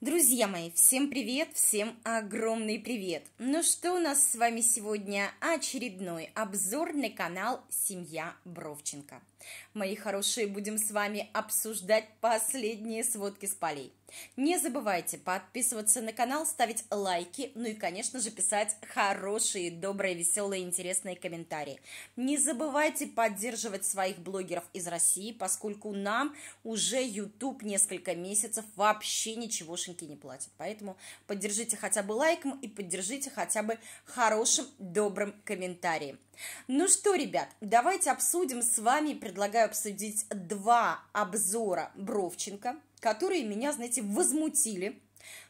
Друзья мои, всем привет, всем огромный привет! Ну что у нас с вами сегодня? Очередной обзор на канал «Семья Бровченко». Мои хорошие, будем с вами обсуждать последние сводки с полей. Не забывайте подписываться на канал, ставить лайки, ну и, конечно же, писать хорошие, добрые, веселые, интересные комментарии. Не забывайте поддерживать своих блогеров из России, поскольку нам уже YouTube несколько месяцев вообще ничегошеньки не платит. Поэтому поддержите хотя бы лайком и поддержите хотя бы хорошим, добрым комментарием. Ну что, ребят, давайте обсудим с вами, предлагаю обсудить два обзора Бровченко – которые меня, знаете, возмутили.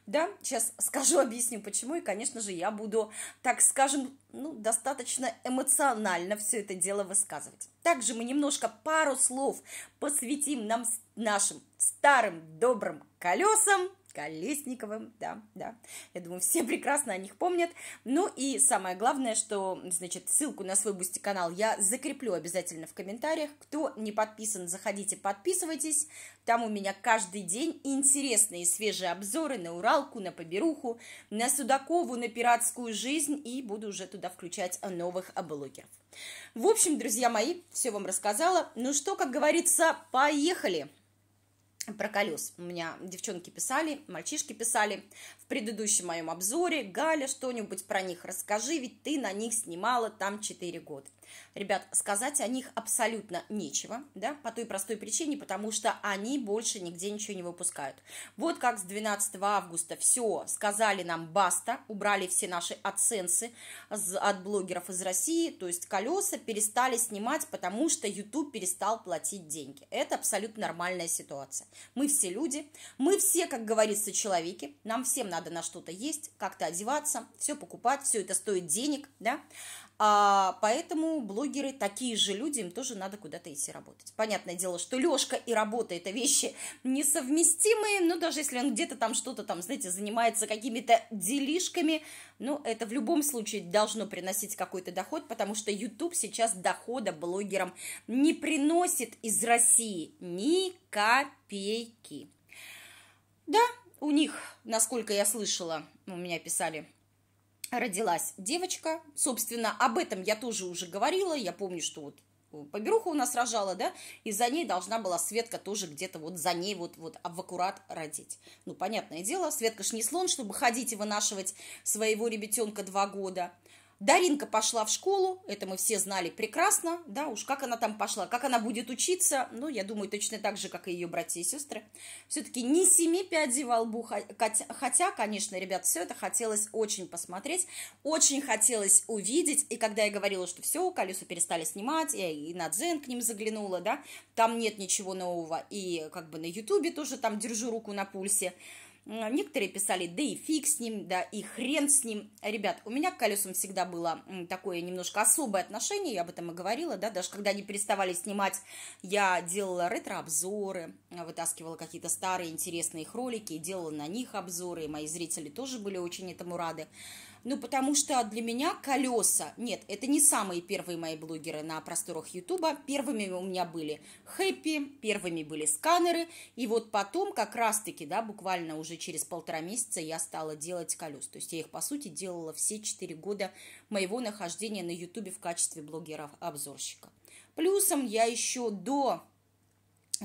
Да, сейчас скажу, объясню почему, и, конечно же, я буду, так скажем, ну, достаточно эмоционально все это дело высказывать. Также мы немножко пару слов посвятим нам нашим старым добрым колесам, Колесниковым, да, да. Я думаю, все прекрасно о них помнят. Ну и самое главное, что, значит, ссылку на свой бусти-канал я закреплю обязательно в комментариях. Кто не подписан, заходите, подписывайтесь. Там у меня каждый день интересные свежие обзоры на Уралку, на Поберуху, на Судакову, на пиратскую жизнь. И буду уже туда включать новых блогеров. В общем, друзья мои, все вам рассказала. Ну что, как говорится, поехали! про колес. У меня девчонки писали, мальчишки писали в предыдущем моем обзоре. Галя, что-нибудь про них расскажи, ведь ты на них снимала там 4 года. Ребят, сказать о них абсолютно нечего, да, по той простой причине, потому что они больше нигде ничего не выпускают. Вот как с 12 августа все сказали нам баста, убрали все наши аценсы от блогеров из России, то есть колеса перестали снимать, потому что YouTube перестал платить деньги. Это абсолютно нормальная ситуация. Мы все люди, мы все, как говорится, человеки, нам всем надо на что-то есть, как-то одеваться, все покупать, все это стоит денег, да, а, поэтому блогеры такие же люди, им тоже надо куда-то идти работать. Понятное дело, что Лешка и работа это вещи несовместимые, но даже если он где-то там что-то там, знаете, занимается какими-то делишками, ну, это в любом случае должно приносить какой-то доход, потому что YouTube сейчас дохода блогерам не приносит из России ни копейки. Да, у них, насколько я слышала, у меня писали родилась девочка. Собственно, об этом я тоже уже говорила. Я помню, что вот э, Поберуха у нас рожала, да, и за ней должна была Светка тоже где-то вот за ней вот, вот в аккурат родить. Ну, понятное дело, Светка ж не слон, чтобы ходить и вынашивать своего ребятенка два года. Даринка пошла в школу, это мы все знали прекрасно, да, уж как она там пошла, как она будет учиться, ну, я думаю, точно так же, как и ее братья и сестры. Все-таки не семи пядей во лбу, хотя, конечно, ребят, все это хотелось очень посмотреть, очень хотелось увидеть, и когда я говорила, что все, колесу перестали снимать, я и на Дзен к ним заглянула, да, там нет ничего нового, и как бы на Ютубе тоже там держу руку на пульсе, Некоторые писали, да и фиг с ним, да и хрен с ним. Ребят, у меня к колесам всегда было такое немножко особое отношение, я об этом и говорила, да, даже когда они переставали снимать, я делала ретро-обзоры, а, вытаскивала какие-то старые интересные их ролики, делала на них обзоры, и мои зрители тоже были очень этому рады. Ну, потому что для меня колеса, нет, это не самые первые мои блогеры на просторах Ютуба. Первыми у меня были Хэппи, первыми были сканеры. И вот потом, как раз-таки, да, буквально уже через полтора месяца я стала делать колес. То есть я их, по сути, делала все четыре года моего нахождения на Ютубе в качестве блогера-обзорщика. Плюсом я еще до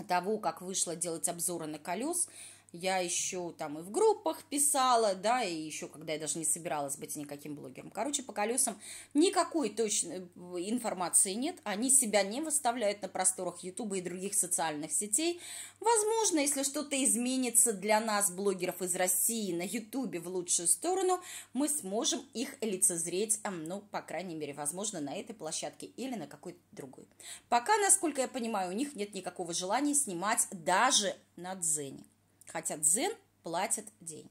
того, как вышла делать обзоры на колес, я еще там и в группах писала, да, и еще когда я даже не собиралась быть никаким блогером. Короче, по колесам никакой точной информации нет, они себя не выставляют на просторах Ютуба и других социальных сетей. Возможно, если что-то изменится для нас, блогеров из России, на Ютубе в лучшую сторону, мы сможем их лицезреть, ну, по крайней мере, возможно, на этой площадке или на какой-то другой. Пока, насколько я понимаю, у них нет никакого желания снимать даже на Дзене. Хотя Дзен платит деньги.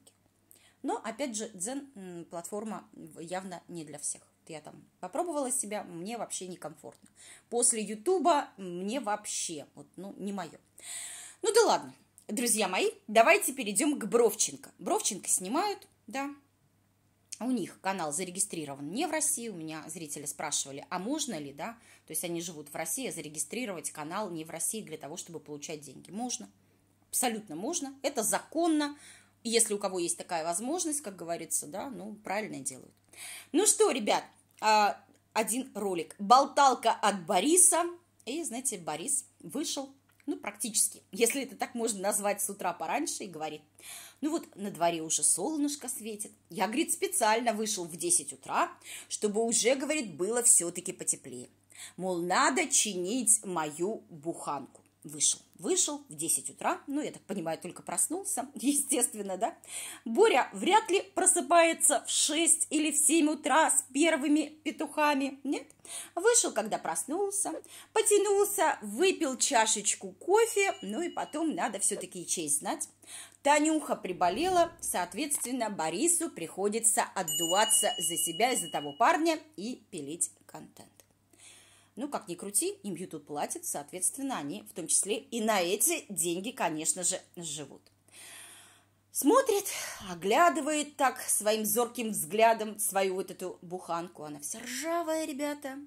Но, опять же, Дзен платформа явно не для всех. Я там попробовала себя, мне вообще некомфортно. После Ютуба мне вообще, вот, ну, не мое. Ну да ладно, друзья мои, давайте перейдем к Бровченко. Бровченко снимают, да, у них канал зарегистрирован не в России, у меня зрители спрашивали, а можно ли, да, то есть они живут в России, а зарегистрировать канал не в России для того, чтобы получать деньги. Можно. Абсолютно можно, это законно, если у кого есть такая возможность, как говорится, да, ну, правильно делают. Ну что, ребят, а, один ролик. Болталка от Бориса. И, знаете, Борис вышел, ну, практически, если это так можно назвать, с утра пораньше и говорит, ну вот на дворе уже солнышко светит. Я, говорит, специально вышел в 10 утра, чтобы уже, говорит, было все-таки потеплее. Мол, надо чинить мою буханку вышел. Вышел в 10 утра, ну, я так понимаю, только проснулся, естественно, да? Боря вряд ли просыпается в 6 или в 7 утра с первыми петухами, нет? Вышел, когда проснулся, потянулся, выпил чашечку кофе, ну и потом надо все-таки и честь знать. Танюха приболела, соответственно, Борису приходится отдуваться за себя из-за того парня и пилить контент. Ну, как ни крути, им YouTube платит, соответственно, они в том числе и на эти деньги, конечно же, живут. Смотрит, оглядывает так своим зорким взглядом свою вот эту буханку. Она вся ржавая, ребята,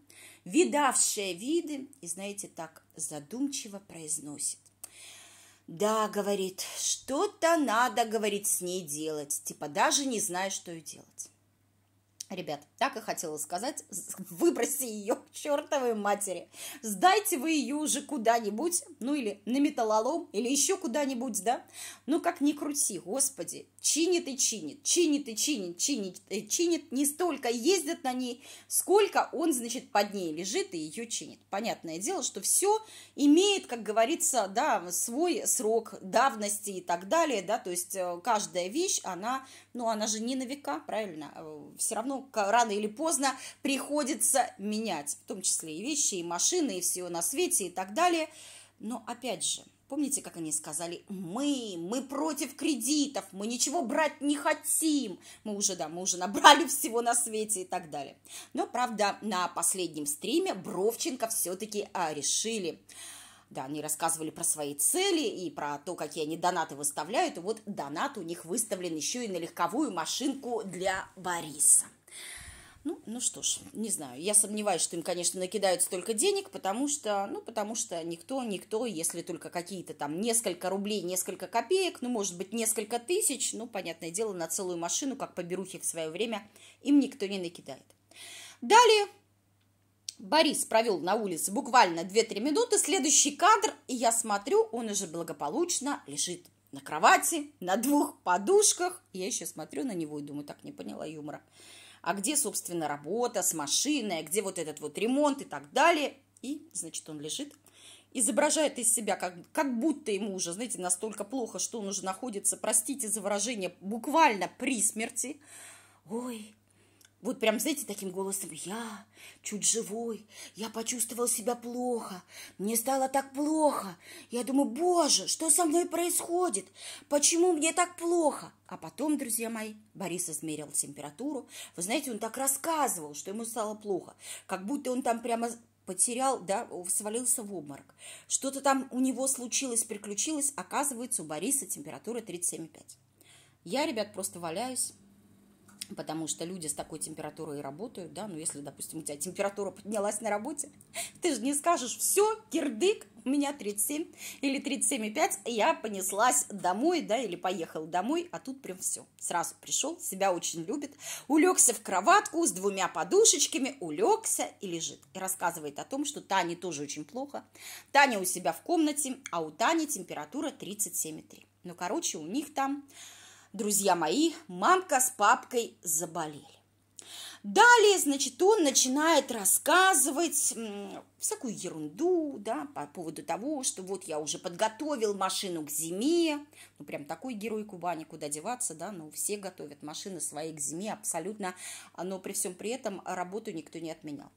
видавшая виды, и, знаете, так задумчиво произносит. Да, говорит, что-то надо, говорит, с ней делать. Типа даже не знаю, что и делать. Ребят, так и хотела сказать, выброси ее к чертовой матери. Сдайте вы ее уже куда-нибудь, ну или на металлолом, или еще куда-нибудь, да? Ну как ни крути, господи, чинит и чинит, чинит и чинит, чинит и э, чинит, не столько ездит на ней, сколько он, значит, под ней лежит и ее чинит. Понятное дело, что все имеет, как говорится, да, свой срок давности и так далее, да, то есть э, каждая вещь, она, ну, она же не на века, правильно, э, все равно рано или поздно приходится менять, в том числе и вещи, и машины, и все на свете и так далее, но опять же – Помните, как они сказали, мы, мы против кредитов, мы ничего брать не хотим, мы уже, да, мы уже набрали всего на свете и так далее. Но, правда, на последнем стриме Бровченко все-таки а, решили. Да, они рассказывали про свои цели и про то, какие они донаты выставляют. И вот донат у них выставлен еще и на легковую машинку для Бориса. Ну, ну что ж, не знаю. Я сомневаюсь, что им, конечно, накидают столько денег, потому что, ну, потому что никто, никто, если только какие-то там несколько рублей, несколько копеек, ну, может быть, несколько тысяч, ну, понятное дело, на целую машину, как поберухи в свое время, им никто не накидает. Далее Борис провел на улице буквально 2-3 минуты, следующий кадр, и я смотрю, он уже благополучно лежит на кровати, на двух подушках. Я еще смотрю на него и думаю, так не поняла юмора а где, собственно, работа с машиной, а где вот этот вот ремонт и так далее. И, значит, он лежит, изображает из себя, как, как будто ему уже, знаете, настолько плохо, что он уже находится, простите за выражение, буквально при смерти. Ой, вот прям, знаете, таким голосом, я чуть живой, я почувствовал себя плохо, мне стало так плохо. Я думаю, боже, что со мной происходит? Почему мне так плохо? А потом, друзья мои, Борис измерил температуру. Вы знаете, он так рассказывал, что ему стало плохо, как будто он там прямо потерял, да, свалился в обморок. Что-то там у него случилось, приключилось. Оказывается, у Бориса температура 37,5. Я, ребят, просто валяюсь Потому что люди с такой температурой работают, да, ну если, допустим, у тебя температура поднялась на работе, ты же не скажешь, все, кирдык, у меня 37 или 37,5, я понеслась домой, да, или поехал домой, а тут прям все, сразу пришел, себя очень любит, улегся в кроватку с двумя подушечками, улегся и лежит, и рассказывает о том, что Тане тоже очень плохо, Таня у себя в комнате, а у Тани температура 37,3. Ну, короче, у них там друзья мои, мамка с папкой заболели. Далее, значит, он начинает рассказывать всякую ерунду, да, по поводу того, что вот я уже подготовил машину к зиме, ну, прям такой герой Кубани, куда деваться, да, ну, все готовят машины свои к зиме абсолютно, но при всем при этом работу никто не отменял.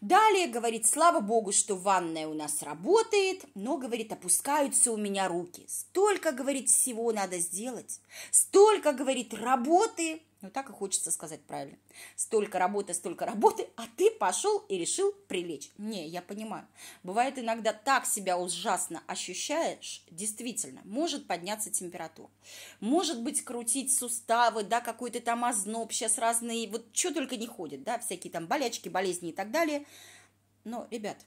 Далее говорит, слава богу, что ванная у нас работает, но, говорит, опускаются у меня руки, столько, говорит, всего надо сделать, столько, говорит, работы, ну, так и хочется сказать правильно. Столько работы, столько работы, а ты пошел и решил прилечь. Не, я понимаю. Бывает иногда так себя ужасно ощущаешь, действительно, может подняться температура. Может быть, крутить суставы, да, какой-то там озноб, сейчас разные, вот что только не ходит, да, всякие там болячки, болезни и так далее. Но, ребят,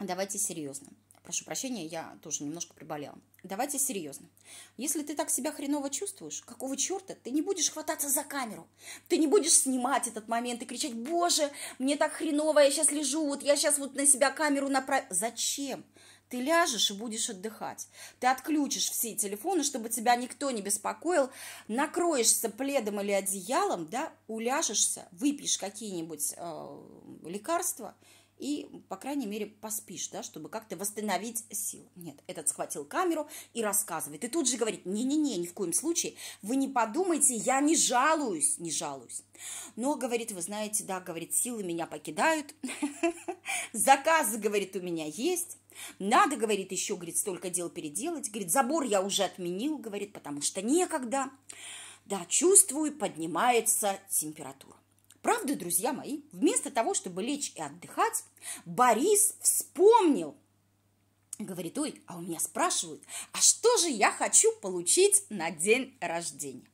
давайте серьезно. Прошу прощения, я тоже немножко приболела. Давайте серьезно. Если ты так себя хреново чувствуешь, какого черта ты не будешь хвататься за камеру? Ты не будешь снимать этот момент и кричать, боже, мне так хреново, я сейчас лежу, вот я сейчас вот на себя камеру направлю. Зачем? Ты ляжешь и будешь отдыхать. Ты отключишь все телефоны, чтобы тебя никто не беспокоил. Накроешься пледом или одеялом, да, уляжешься, выпьешь какие-нибудь э, лекарства – и, по крайней мере, поспишь, да, чтобы как-то восстановить силы. Нет, этот схватил камеру и рассказывает. И тут же говорит, не-не-не, ни в коем случае, вы не подумайте, я не жалуюсь, не жалуюсь. Но, говорит, вы знаете, да, говорит, силы меня покидают, заказы, говорит, у меня есть, надо, говорит, еще, говорит, столько дел переделать, говорит, забор я уже отменил, говорит, потому что некогда. Да, чувствую, поднимается температура. Правда, друзья мои, вместо того, чтобы лечь и отдыхать, Борис вспомнил. Говорит, ой, а у меня спрашивают, а что же я хочу получить на день рождения?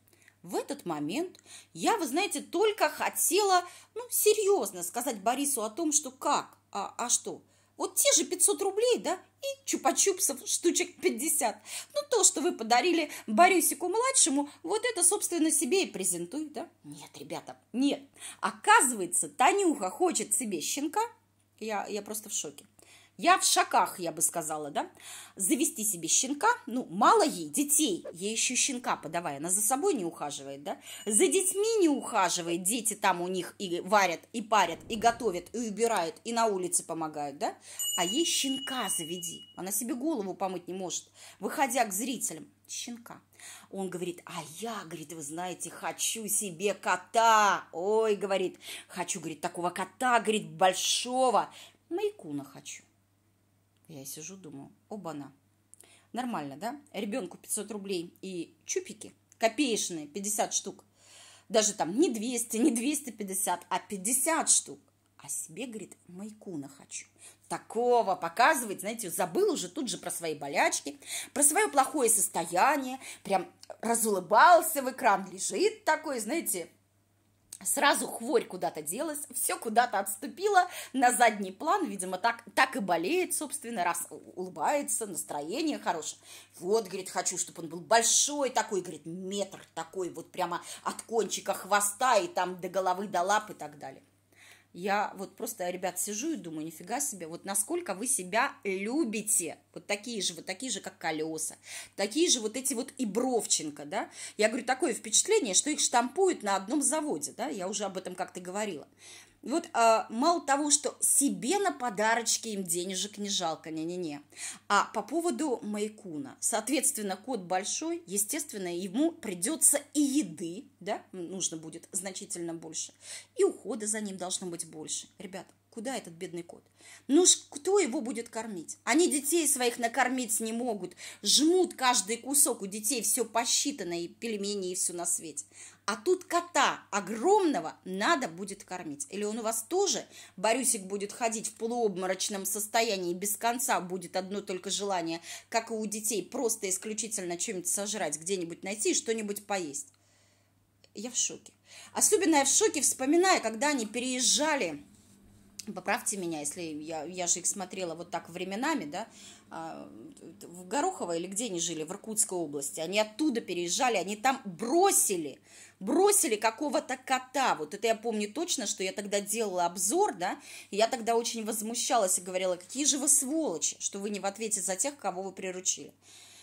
В этот момент я, вы знаете, только хотела, ну, серьезно сказать Борису о том, что как, а, а что, вот те же 500 рублей, да, и чупа-чупсов штучек 50. Ну, то, что вы подарили Борисику-младшему, вот это, собственно, себе и презентуй, да? Нет, ребята, нет. Оказывается, Танюха хочет себе щенка. Я, я просто в шоке. Я в шоках, я бы сказала, да? Завести себе щенка, ну, мало ей, детей. Ей еще щенка подавай, она за собой не ухаживает, да? За детьми не ухаживает, дети там у них и варят, и парят, и готовят, и убирают, и на улице помогают, да? А ей щенка заведи. Она себе голову помыть не может, выходя к зрителям. Щенка. Он говорит, а я, говорит, вы знаете, хочу себе кота. Ой, говорит, хочу, говорит, такого кота, говорит, большого. Майкуна хочу. Я сижу, думаю, оба-на. Нормально, да? Ребенку 500 рублей и чупики копеечные, 50 штук. Даже там не 200, не 250, а 50 штук. А себе, говорит, майкуна хочу. Такого показывает, знаете, забыл уже тут же про свои болячки, про свое плохое состояние, прям разулыбался в экран, лежит такой, знаете, Сразу хворь куда-то делась, все куда-то отступило на задний план, видимо, так, так и болеет, собственно, раз улыбается, настроение хорошее. Вот, говорит, хочу, чтобы он был большой такой, говорит, метр такой, вот прямо от кончика хвоста и там до головы, до лап и так далее. Я вот просто, ребят, сижу и думаю, нифига себе, вот насколько вы себя любите. Вот такие же, вот такие же, как колеса. Такие же вот эти вот и Бровченко, да. Я говорю, такое впечатление, что их штампуют на одном заводе, да. Я уже об этом как-то говорила. Вот э, мало того, что себе на подарочки им денежек не жалко, не-не-не. А по поводу Майкуна, соответственно, кот большой, естественно, ему придется и еды, да, нужно будет значительно больше, и ухода за ним должно быть больше. Ребят, Куда этот бедный кот? Ну ж кто его будет кормить? Они детей своих накормить не могут. Жмут каждый кусок. У детей все посчитано, и пельмени, и все на свете. А тут кота огромного надо будет кормить. Или он у вас тоже, Борюсик, будет ходить в полуобморочном состоянии, и без конца будет одно только желание, как и у детей, просто исключительно что-нибудь сожрать, где-нибудь найти и что-нибудь поесть. Я в шоке. Особенно я в шоке вспоминая, когда они переезжали поправьте меня, если я, я же их смотрела вот так временами, да, а, в Горохово или где они жили, в Иркутской области, они оттуда переезжали, они там бросили, бросили какого-то кота, вот это я помню точно, что я тогда делала обзор, да, и я тогда очень возмущалась и говорила, какие же вы сволочи, что вы не в ответе за тех, кого вы приручили.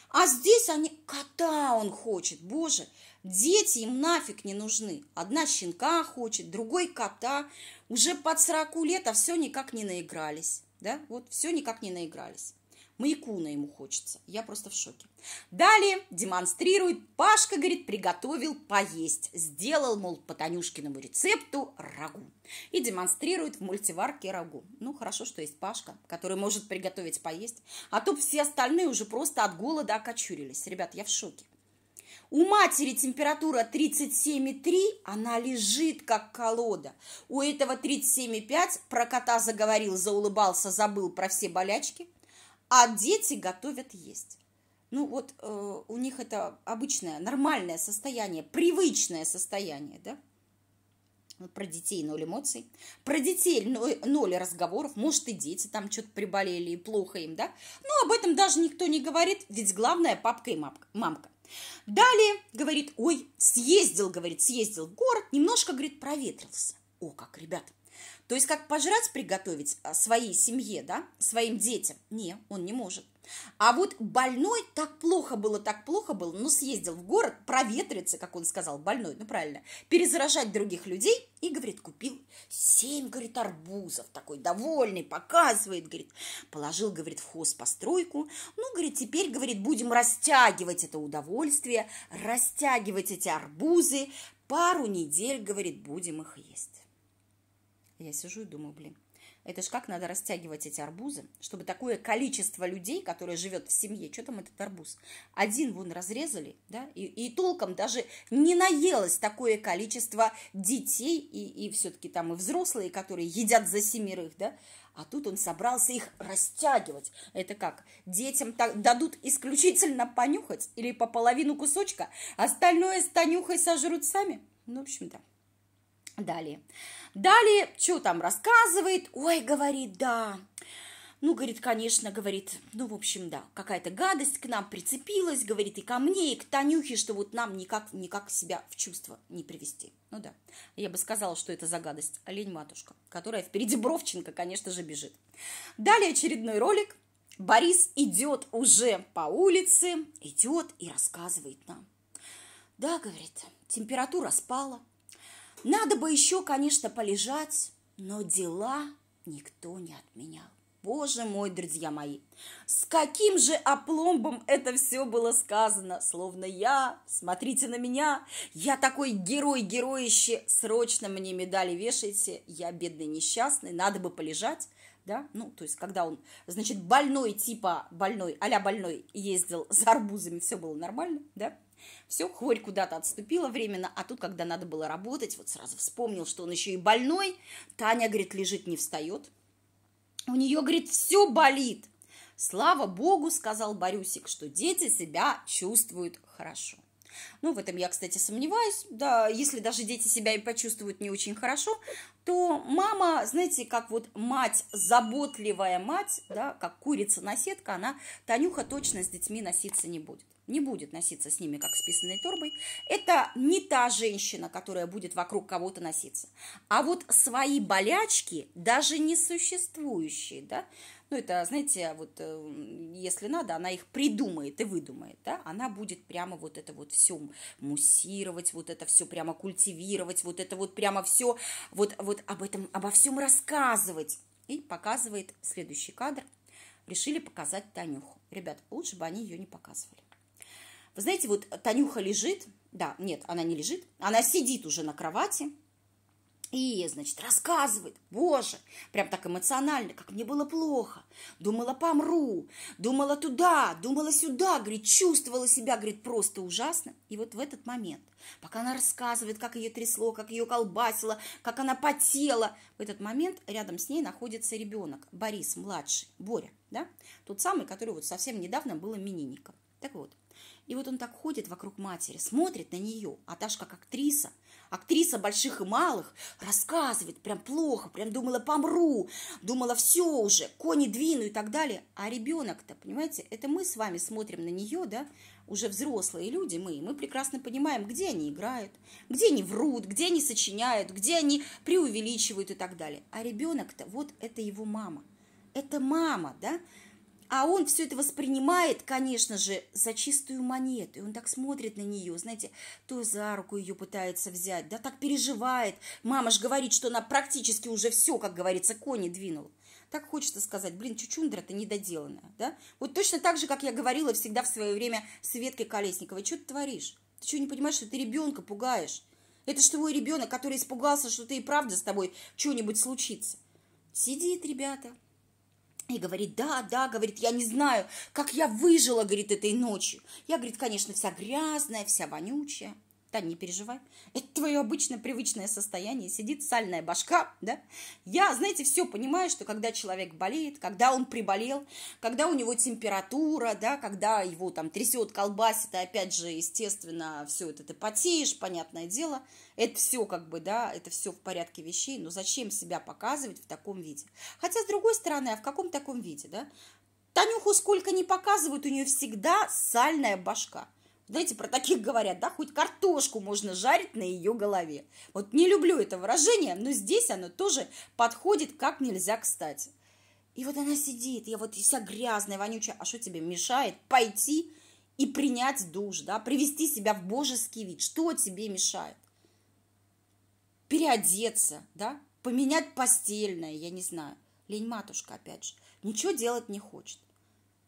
А здесь они, кота он хочет, боже, дети им нафиг не нужны. Одна щенка хочет, другой кота. Уже под 40 лет, а все никак не наигрались. Да, вот все никак не наигрались. Маякуна ему хочется. Я просто в шоке. Далее демонстрирует. Пашка, говорит, приготовил поесть. Сделал, мол, по Танюшкиному рецепту рагу. И демонстрирует в мультиварке рагу. Ну, хорошо, что есть Пашка, который может приготовить поесть. А то все остальные уже просто от голода окочурились. Ребят, я в шоке. У матери температура 37,3, она лежит как колода. У этого 37,5, про кота заговорил, заулыбался, забыл про все болячки. А дети готовят есть. Ну вот э, у них это обычное, нормальное состояние, привычное состояние, да? Про детей ноль эмоций, про детей ноль, ноль разговоров, может и дети там что-то приболели и плохо им, да? Ну об этом даже никто не говорит, ведь главное папка и мамка. Далее, говорит, ой, съездил, говорит, съездил в город, немножко, говорит, проветрился. О, как, ребят. То есть, как пожрать приготовить а, своей семье, да, своим детям? Не, он не может. А вот больной так плохо было, так плохо было, но ну, съездил в город проветриться, как он сказал, больной, ну правильно, перезаражать других людей и, говорит, купил семь, говорит, арбузов, такой довольный, показывает, говорит, положил, говорит, в постройку, ну, говорит, теперь, говорит, будем растягивать это удовольствие, растягивать эти арбузы, пару недель, говорит, будем их есть. Я сижу и думаю, блин, это ж как надо растягивать эти арбузы, чтобы такое количество людей, которые живет в семье, что там этот арбуз? Один вон разрезали, да, и, и толком даже не наелось такое количество детей, и, и все-таки там и взрослые, которые едят за семерых, да, а тут он собрался их растягивать. Это как? Детям так дадут исключительно понюхать или по половину кусочка, остальное с Танюхой сожрут сами? Ну, в общем да. Далее. Далее, что там рассказывает? Ой, говорит, да. Ну, говорит, конечно, говорит, ну, в общем, да, какая-то гадость к нам прицепилась, говорит, и ко мне, и к Танюхе, что вот нам никак, никак себя в чувство не привести. Ну да, я бы сказала, что это за гадость. Олень-матушка, которая впереди Бровченко, конечно же, бежит. Далее очередной ролик. Борис идет уже по улице, идет и рассказывает нам. Да, говорит, температура спала, надо бы еще, конечно, полежать, но дела никто не отменял. Боже мой, друзья мои, с каким же опломбом это все было сказано, словно я, смотрите на меня, я такой герой-героище, срочно мне медали вешайте, я бедный несчастный, надо бы полежать, да, ну, то есть, когда он, значит, больной, типа больной, а больной, ездил за арбузами, все было нормально, да, все, хворь куда-то отступила временно, а тут, когда надо было работать, вот сразу вспомнил, что он еще и больной. Таня, говорит, лежит, не встает. У нее, говорит, все болит. Слава богу, сказал Борюсик, что дети себя чувствуют хорошо. Ну, в этом я, кстати, сомневаюсь. Да, если даже дети себя и почувствуют не очень хорошо, то мама, знаете, как вот мать, заботливая мать, да, как курица-наседка, она, Танюха точно с детьми носиться не будет не будет носиться с ними, как с писаной торбой. Это не та женщина, которая будет вокруг кого-то носиться. А вот свои болячки, даже несуществующие, да, ну, это, знаете, вот э, если надо, она их придумает и выдумает, да, она будет прямо вот это вот все муссировать, вот это все прямо культивировать, вот это вот прямо все, вот, вот об этом, обо всем рассказывать. И показывает следующий кадр. Решили показать Танюху. Ребят, лучше бы они ее не показывали. Вы знаете, вот Танюха лежит, да, нет, она не лежит, она сидит уже на кровати, и, значит, рассказывает, боже, прям так эмоционально, как мне было плохо. Думала, помру, думала туда, думала сюда, говорит, чувствовала себя, говорит, просто ужасно. И вот в этот момент, пока она рассказывает, как ее трясло, как ее колбасило, как она потела, в этот момент рядом с ней находится ребенок, Борис, младший, Боря, да, тот самый, который вот совсем недавно был именинником. Так вот, и вот он так ходит вокруг матери, смотрит на нее, а Ташка как актриса, актриса больших и малых, рассказывает прям плохо, прям думала помру, думала все уже, кони двину и так далее. А ребенок-то, понимаете, это мы с вами смотрим на нее, да, уже взрослые люди мы, мы прекрасно понимаем, где они играют, где они врут, где они сочиняют, где они преувеличивают и так далее. А ребенок-то, вот это его мама, это мама, да, а он все это воспринимает, конечно же, за чистую монету. И он так смотрит на нее, знаете, то за руку ее пытается взять, да так переживает. Мама же говорит, что она практически уже все, как говорится, кони двинула. Так хочется сказать, блин, чучундра-то недоделанная, да? Вот точно так же, как я говорила всегда в свое время с Веткой Колесниковой. Что ты творишь? Ты что, не понимаешь, что ты ребенка пугаешь? Это ж твой ребенок, который испугался, что ты и правда с тобой что-нибудь случится. Сидит, ребята, и говорит, да, да, говорит, я не знаю, как я выжила, говорит, этой ночью. Я, говорит, конечно, вся грязная, вся вонючая. Да не переживай. Это твое обычное привычное состояние. Сидит сальная башка, да? Я, знаете, все понимаю, что когда человек болеет, когда он приболел, когда у него температура, да, когда его там трясет, колбасит, и опять же, естественно, все это ты потеешь, понятное дело. Это все как бы, да, это все в порядке вещей, но зачем себя показывать в таком виде? Хотя, с другой стороны, а в каком таком виде, да? Танюху сколько не показывают, у нее всегда сальная башка – знаете, про таких говорят, да, хоть картошку можно жарить на ее голове. Вот не люблю это выражение, но здесь оно тоже подходит как нельзя кстати. И вот она сидит, я вот вся грязная, вонючая, а что тебе мешает пойти и принять душ, да, привести себя в божеский вид, что тебе мешает? Переодеться, да, поменять постельное, я не знаю. Лень матушка, опять же, ничего делать не хочет.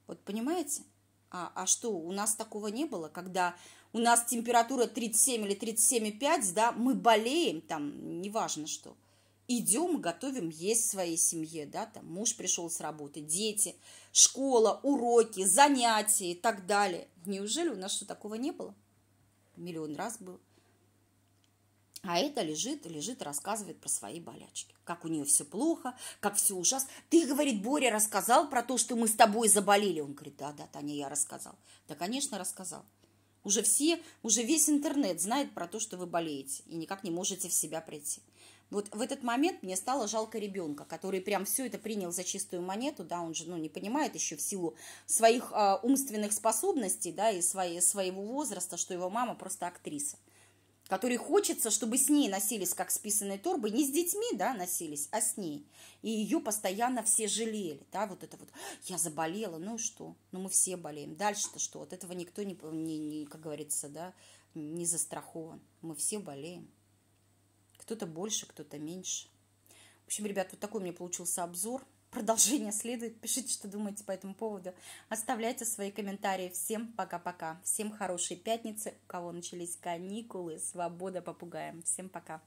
Вот понимаете? А, а что, у нас такого не было, когда у нас температура 37 или 37,5, да, мы болеем, там, неважно что. Идем, готовим есть своей семье, да, там, муж пришел с работы, дети, школа, уроки, занятия и так далее. Неужели у нас что такого не было? Миллион раз было. А это лежит, лежит, рассказывает про свои болячки. Как у нее все плохо, как все ужасно. Ты, говорит, Боря рассказал про то, что мы с тобой заболели. Он говорит, да, да, Таня, я рассказал. Да, конечно, рассказал. Уже все, уже весь интернет знает про то, что вы болеете и никак не можете в себя прийти. Вот в этот момент мне стало жалко ребенка, который прям все это принял за чистую монету, да, он же, ну, не понимает еще в силу своих э, умственных способностей, да, и своей, своего возраста, что его мама просто актриса которой хочется, чтобы с ней носились, как с писаной торбой, не с детьми, да, носились, а с ней. И ее постоянно все жалели, да, вот это вот, я заболела, ну и что, ну мы все болеем, дальше-то что, от этого никто не, не, не, как говорится, да, не застрахован, мы все болеем. Кто-то больше, кто-то меньше. В общем, ребят, вот такой у меня получился обзор. Продолжение следует. Пишите, что думаете по этому поводу. Оставляйте свои комментарии. Всем пока-пока. Всем хорошей пятницы. У кого начались каникулы, свобода попугаем. Всем пока.